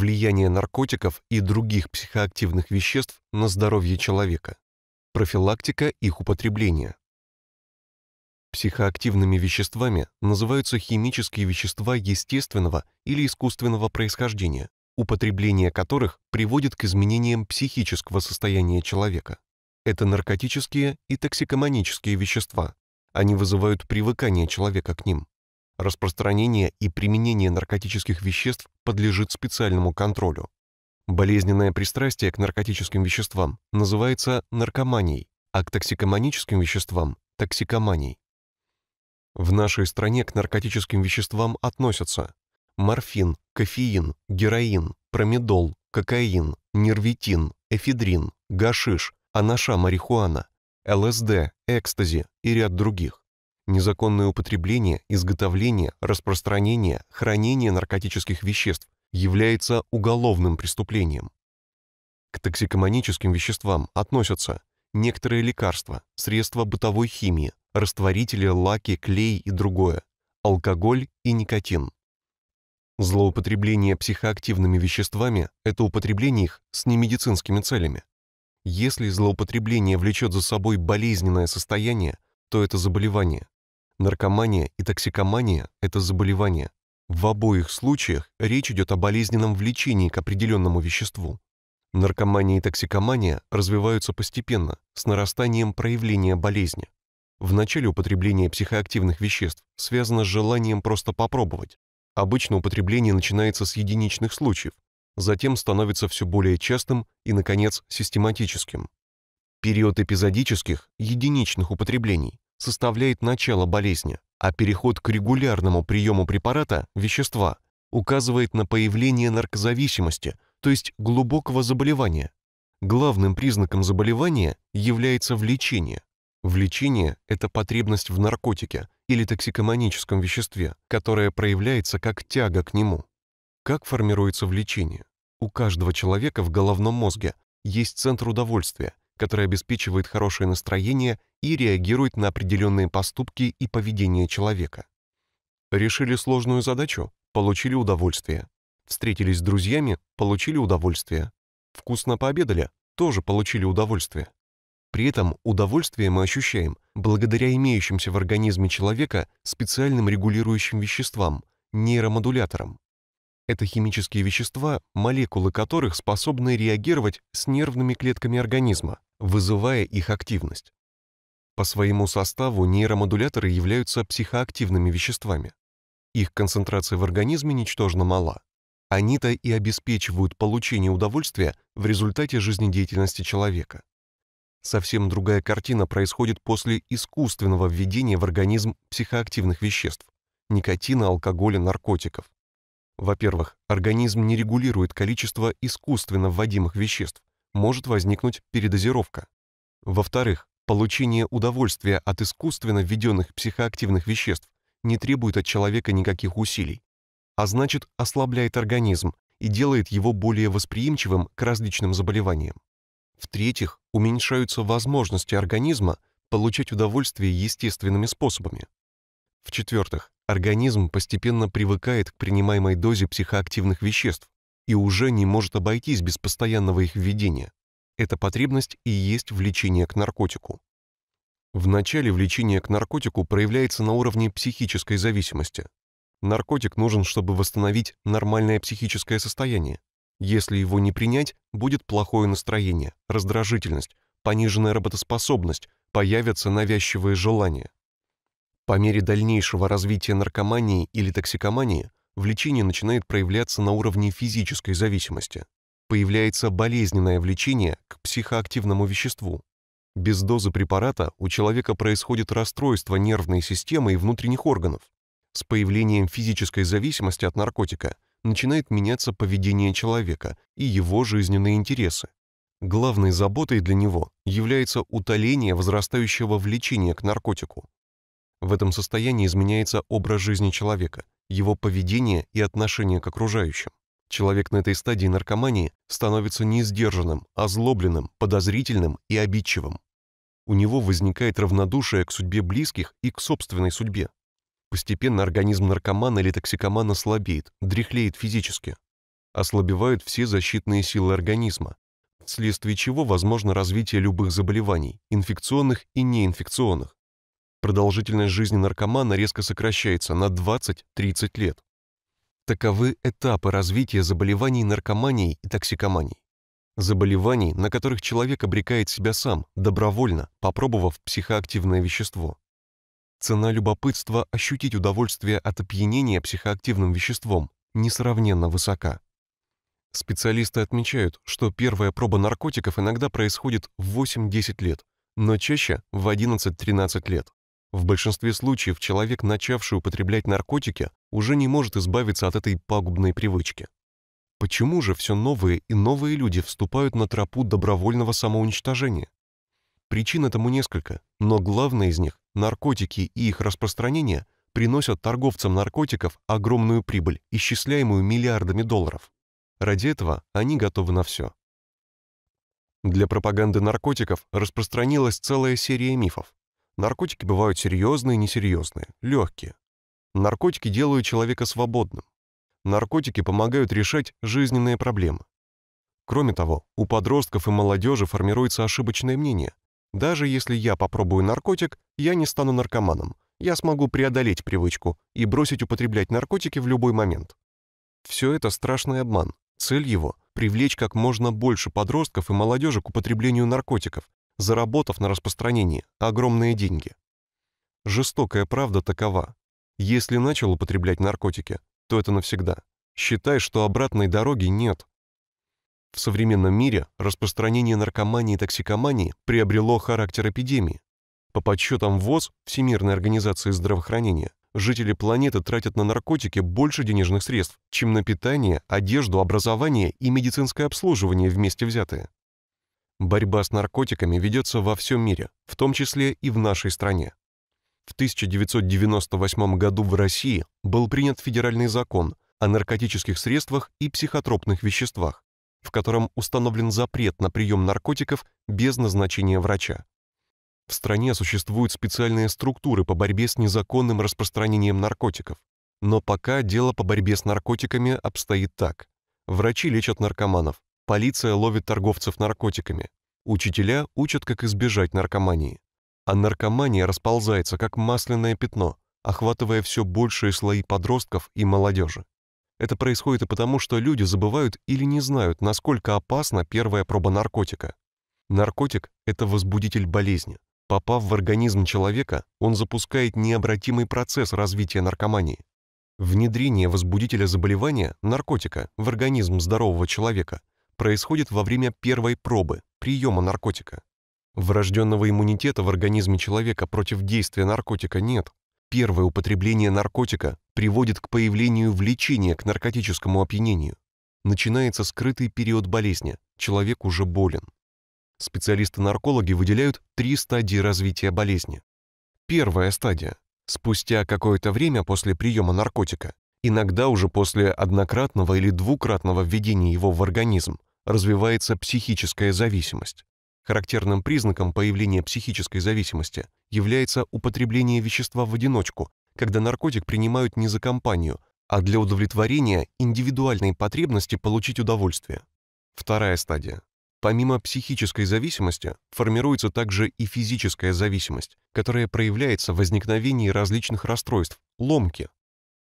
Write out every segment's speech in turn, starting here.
влияние наркотиков и других психоактивных веществ на здоровье человека, профилактика их употребления. Психоактивными веществами называются химические вещества естественного или искусственного происхождения, употребление которых приводит к изменениям психического состояния человека. Это наркотические и токсикоманические вещества. Они вызывают привыкание человека к ним, Распространение и применение наркотических веществ подлежит специальному контролю. Болезненное пристрастие к наркотическим веществам называется наркоманией, а к токсикоманическим веществам – токсикоманией. В нашей стране к наркотическим веществам относятся морфин, кофеин, героин, промедол, кокаин, нервитин, эфедрин, гашиш, анаша марихуана, ЛСД, экстази и ряд других незаконное употребление, изготовление, распространение, хранение наркотических веществ является уголовным преступлением. К токсикоманическим веществам относятся некоторые лекарства, средства бытовой химии, растворители, лаки, клей и другое, алкоголь и никотин. Злоупотребление психоактивными веществами – это употребление их с немедицинскими целями. Если злоупотребление влечет за собой болезненное состояние, то это заболевание, Наркомания и токсикомания – это заболевания. В обоих случаях речь идет о болезненном влечении к определенному веществу. Наркомания и токсикомания развиваются постепенно, с нарастанием проявления болезни. В начале употребление психоактивных веществ связано с желанием просто попробовать. Обычно употребление начинается с единичных случаев, затем становится все более частым и, наконец, систематическим. Период эпизодических, единичных употреблений – составляет начало болезни, а переход к регулярному приему препарата, вещества, указывает на появление наркозависимости, то есть глубокого заболевания. Главным признаком заболевания является влечение. Влечение – это потребность в наркотике или токсикоманическом веществе, которое проявляется как тяга к нему. Как формируется влечение? У каждого человека в головном мозге есть центр удовольствия, который обеспечивает хорошее настроение и реагирует на определенные поступки и поведение человека. Решили сложную задачу, получили удовольствие. Встретились с друзьями, получили удовольствие. Вкусно пообедали, тоже получили удовольствие. При этом удовольствие мы ощущаем благодаря имеющимся в организме человека специальным регулирующим веществам, нейромодуляторам. Это химические вещества, молекулы которых способны реагировать с нервными клетками организма, вызывая их активность. По своему составу нейромодуляторы являются психоактивными веществами. Их концентрация в организме ничтожно мала. Они-то и обеспечивают получение удовольствия в результате жизнедеятельности человека. Совсем другая картина происходит после искусственного введения в организм психоактивных веществ – никотина, алкоголя, наркотиков. Во-первых, организм не регулирует количество искусственно вводимых веществ, может возникнуть передозировка. Во-вторых, получение удовольствия от искусственно введенных психоактивных веществ не требует от человека никаких усилий, а значит ослабляет организм и делает его более восприимчивым к различным заболеваниям. В-третьих, уменьшаются возможности организма получать удовольствие естественными способами. В-четвертых, Организм постепенно привыкает к принимаемой дозе психоактивных веществ и уже не может обойтись без постоянного их введения. Эта потребность и есть влечение к наркотику. В начале влечение к наркотику проявляется на уровне психической зависимости. Наркотик нужен, чтобы восстановить нормальное психическое состояние. Если его не принять, будет плохое настроение, раздражительность, пониженная работоспособность, появятся навязчивые желания. По мере дальнейшего развития наркомании или токсикомании влечение начинает проявляться на уровне физической зависимости. Появляется болезненное влечение к психоактивному веществу. Без дозы препарата у человека происходит расстройство нервной системы и внутренних органов. С появлением физической зависимости от наркотика начинает меняться поведение человека и его жизненные интересы. Главной заботой для него является утоление возрастающего влечения к наркотику, в этом состоянии изменяется образ жизни человека, его поведение и отношение к окружающим. Человек на этой стадии наркомании становится неиздержанным, озлобленным, подозрительным и обидчивым. У него возникает равнодушие к судьбе близких и к собственной судьбе. Постепенно организм наркомана или токсикомана слабеет, дряхлеет физически. Ослабевают все защитные силы организма, вследствие чего возможно развитие любых заболеваний, инфекционных и неинфекционных, Продолжительность жизни наркомана резко сокращается на 20-30 лет. Таковы этапы развития заболеваний наркоманией и токсикоманией. Заболеваний, на которых человек обрекает себя сам, добровольно, попробовав психоактивное вещество. Цена любопытства ощутить удовольствие от опьянения психоактивным веществом несравненно высока. Специалисты отмечают, что первая проба наркотиков иногда происходит в 8-10 лет, но чаще в 11-13 лет. В большинстве случаев человек, начавший употреблять наркотики, уже не может избавиться от этой пагубной привычки. Почему же все новые и новые люди вступают на тропу добровольного самоуничтожения? Причин этому несколько, но главное из них – наркотики и их распространение приносят торговцам наркотиков огромную прибыль, исчисляемую миллиардами долларов. Ради этого они готовы на все. Для пропаганды наркотиков распространилась целая серия мифов. Наркотики бывают серьезные и несерьезные, легкие. Наркотики делают человека свободным. Наркотики помогают решать жизненные проблемы. Кроме того, у подростков и молодежи формируется ошибочное мнение. Даже если я попробую наркотик, я не стану наркоманом. Я смогу преодолеть привычку и бросить употреблять наркотики в любой момент. Все это страшный обман. Цель его – привлечь как можно больше подростков и молодежи к употреблению наркотиков, заработав на распространении огромные деньги. Жестокая правда такова. Если начал употреблять наркотики, то это навсегда. Считай, что обратной дороги нет. В современном мире распространение наркомании и токсикомании приобрело характер эпидемии. По подсчетам ВОЗ Всемирной организации здравоохранения, жители планеты тратят на наркотики больше денежных средств, чем на питание, одежду, образование и медицинское обслуживание вместе взятые. Борьба с наркотиками ведется во всем мире, в том числе и в нашей стране. В 1998 году в России был принят федеральный закон о наркотических средствах и психотропных веществах, в котором установлен запрет на прием наркотиков без назначения врача. В стране существуют специальные структуры по борьбе с незаконным распространением наркотиков. Но пока дело по борьбе с наркотиками обстоит так. Врачи лечат наркоманов, Полиция ловит торговцев наркотиками. Учителя учат, как избежать наркомании. А наркомания расползается, как масляное пятно, охватывая все большие слои подростков и молодежи. Это происходит и потому, что люди забывают или не знают, насколько опасна первая проба наркотика. Наркотик – это возбудитель болезни. Попав в организм человека, он запускает необратимый процесс развития наркомании. Внедрение возбудителя заболевания, наркотика, в организм здорового человека происходит во время первой пробы, приема наркотика. Врожденного иммунитета в организме человека против действия наркотика нет. Первое употребление наркотика приводит к появлению влечения к наркотическому опьянению. Начинается скрытый период болезни, человек уже болен. Специалисты-наркологи выделяют три стадии развития болезни. Первая стадия. Спустя какое-то время после приема наркотика, иногда уже после однократного или двукратного введения его в организм, развивается психическая зависимость. Характерным признаком появления психической зависимости является употребление вещества в одиночку, когда наркотик принимают не за компанию, а для удовлетворения индивидуальной потребности получить удовольствие. Вторая стадия. Помимо психической зависимости формируется также и физическая зависимость, которая проявляется в возникновении различных расстройств, ломки.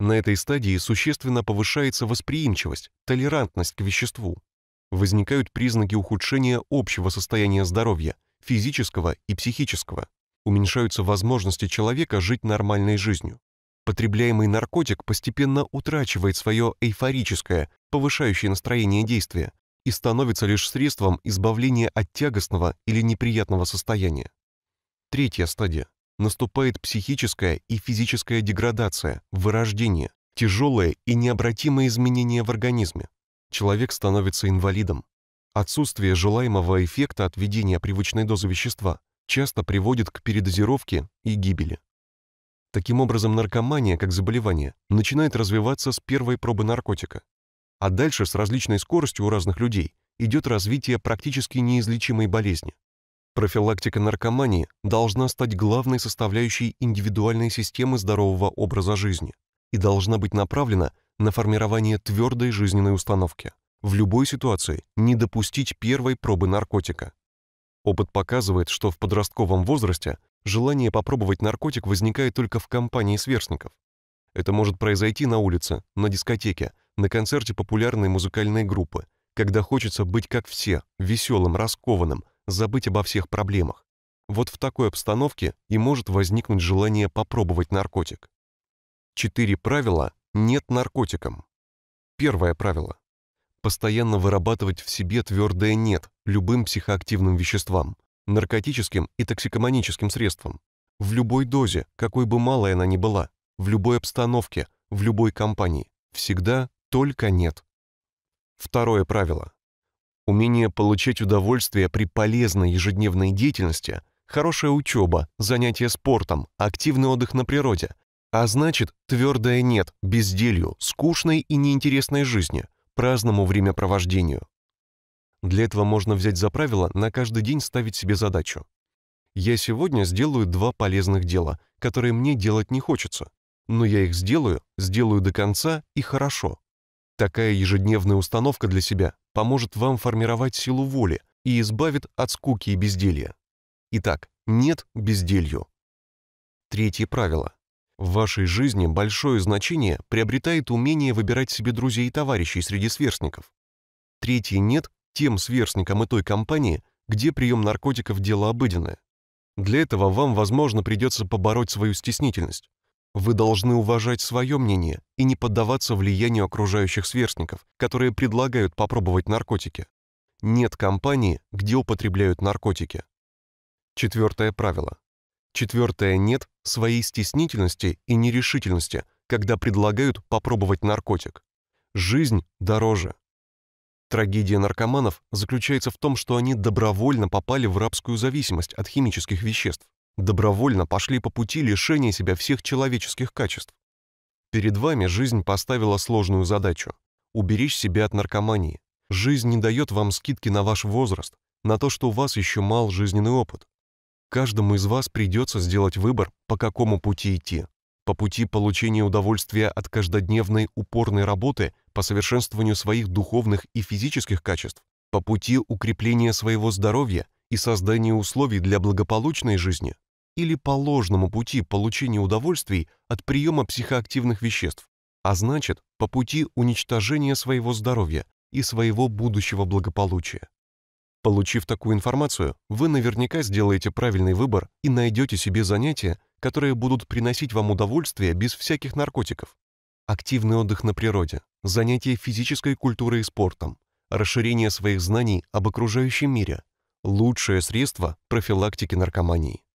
На этой стадии существенно повышается восприимчивость, толерантность к веществу, возникают признаки ухудшения общего состояния здоровья, физического и психического. Уменьшаются возможности человека жить нормальной жизнью. Потребляемый наркотик постепенно утрачивает свое эйфорическое, повышающее настроение действие и становится лишь средством избавления от тягостного или неприятного состояния. Третья стадия. Наступает психическая и физическая деградация, вырождение, тяжелое и необратимое изменение в организме, человек становится инвалидом. Отсутствие желаемого эффекта от введения привычной дозы вещества часто приводит к передозировке и гибели. Таким образом, наркомания как заболевание начинает развиваться с первой пробы наркотика, а дальше с различной скоростью у разных людей идет развитие практически неизлечимой болезни. Профилактика наркомании должна стать главной составляющей индивидуальной системы здорового образа жизни и должна быть направлена на формирование твердой жизненной установки. В любой ситуации не допустить первой пробы наркотика. Опыт показывает, что в подростковом возрасте желание попробовать наркотик возникает только в компании сверстников. Это может произойти на улице, на дискотеке, на концерте популярной музыкальной группы, когда хочется быть как все, веселым, раскованным, забыть обо всех проблемах. Вот в такой обстановке и может возникнуть желание попробовать наркотик. Четыре правила нет наркотикам. Первое правило. Постоянно вырабатывать в себе твердое «нет» любым психоактивным веществам, наркотическим и токсикоманическим средствам. В любой дозе, какой бы малой она ни была, в любой обстановке, в любой компании. Всегда только «нет». Второе правило. Умение получать удовольствие при полезной ежедневной деятельности, хорошая учеба, занятия спортом, активный отдых на природе, а значит, твердое «нет» безделью, скучной и неинтересной жизни, праздному времяпровождению. Для этого можно взять за правило на каждый день ставить себе задачу. Я сегодня сделаю два полезных дела, которые мне делать не хочется, но я их сделаю, сделаю до конца и хорошо. Такая ежедневная установка для себя поможет вам формировать силу воли и избавит от скуки и безделья. Итак, нет безделью. Третье правило. В вашей жизни большое значение приобретает умение выбирать себе друзей и товарищей среди сверстников. Третье нет тем сверстникам и той компании, где прием наркотиков – дело обыденное. Для этого вам, возможно, придется побороть свою стеснительность. Вы должны уважать свое мнение и не поддаваться влиянию окружающих сверстников, которые предлагают попробовать наркотики. Нет компании, где употребляют наркотики. Четвертое правило. Четвертое нет своей стеснительности и нерешительности, когда предлагают попробовать наркотик. Жизнь дороже. Трагедия наркоманов заключается в том, что они добровольно попали в рабскую зависимость от химических веществ, добровольно пошли по пути лишения себя всех человеческих качеств. Перед вами жизнь поставила сложную задачу – уберечь себя от наркомании. Жизнь не дает вам скидки на ваш возраст, на то, что у вас еще мал жизненный опыт, Каждому из вас придется сделать выбор, по какому пути идти. По пути получения удовольствия от каждодневной упорной работы по совершенствованию своих духовных и физических качеств, по пути укрепления своего здоровья и создания условий для благополучной жизни, или по ложному пути получения удовольствий от приема психоактивных веществ, а значит, по пути уничтожения своего здоровья и своего будущего благополучия. Получив такую информацию, вы наверняка сделаете правильный выбор и найдете себе занятия, которые будут приносить вам удовольствие без всяких наркотиков. Активный отдых на природе, занятия физической культурой и спортом, расширение своих знаний об окружающем мире – лучшее средство профилактики наркомании.